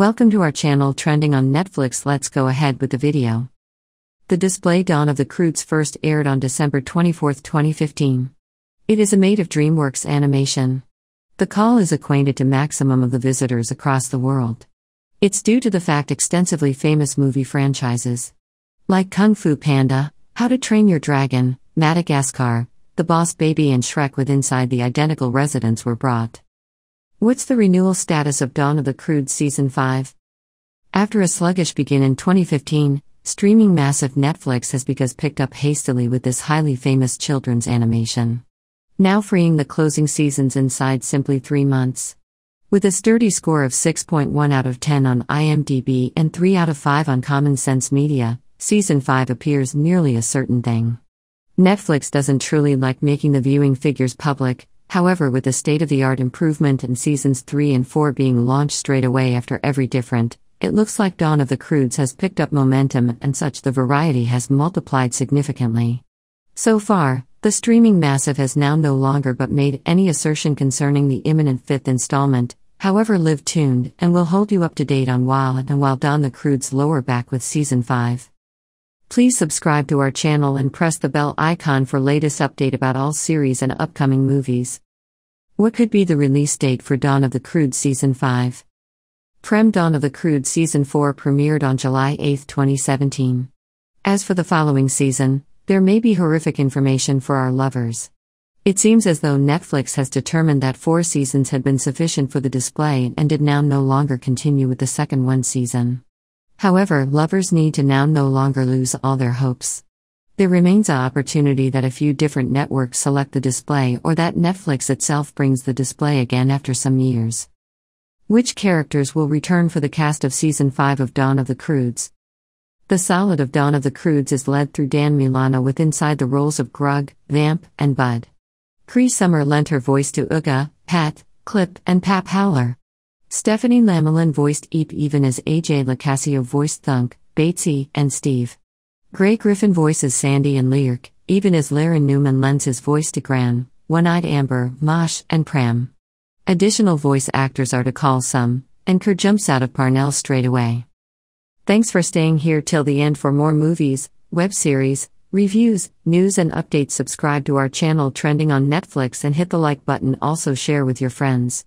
Welcome to our channel Trending on Netflix. Let's go ahead with the video. The display Dawn of the Croods first aired on December 24, 2015. It is a made of DreamWorks animation. The call is acquainted to maximum of the visitors across the world. It's due to the fact extensively famous movie franchises like Kung Fu Panda, How to Train Your Dragon, Madagascar, The Boss Baby and Shrek with inside the identical residents were brought. What's the renewal status of Dawn of the Crude Season 5? After a sluggish begin in 2015, streaming massive Netflix has because picked up hastily with this highly famous children's animation. Now freeing the closing seasons inside simply three months. With a sturdy score of 6.1 out of 10 on IMDb and 3 out of 5 on Common Sense Media, Season 5 appears nearly a certain thing. Netflix doesn't truly like making the viewing figures public, However, with the state of the art improvement and seasons 3 and 4 being launched straight away after every different, it looks like Dawn of the Crudes has picked up momentum and such the variety has multiplied significantly. So far, the streaming massive has now no longer but made any assertion concerning the imminent fifth installment, however, live tuned and will hold you up to date on while and while Dawn the Crude's lower back with Season 5. Please subscribe to our channel and press the bell icon for latest update about all series and upcoming movies. What could be the release date for Dawn of the Crude Season 5? Prem Dawn of the Crude Season 4 premiered on July 8, 2017. As for the following season, there may be horrific information for our lovers. It seems as though Netflix has determined that four seasons had been sufficient for the display and did now no longer continue with the second one season. However, lovers need to now no longer lose all their hopes. There remains an opportunity that a few different networks select the display or that Netflix itself brings the display again after some years. Which characters will return for the cast of Season 5 of Dawn of the Crudes? The solid of Dawn of the Crudes is led through Dan Milano with inside the roles of Grug, Vamp, and Bud. Cree Summer lent her voice to Uga, Pat, Clip, and Pap Howler. Stephanie Lamelin voiced Eep even as AJ Lacasio voiced Thunk, Batesy, and Steve. Gray Griffin voices Sandy and Lyric, even as Laren Newman lends his voice to Gran, One Eyed Amber, Mosh, and Pram. Additional voice actors are to call some, and Kerr jumps out of Parnell straight away. Thanks for staying here till the end for more movies, web series, reviews, news, and updates. Subscribe to our channel Trending on Netflix and hit the like button. Also, share with your friends.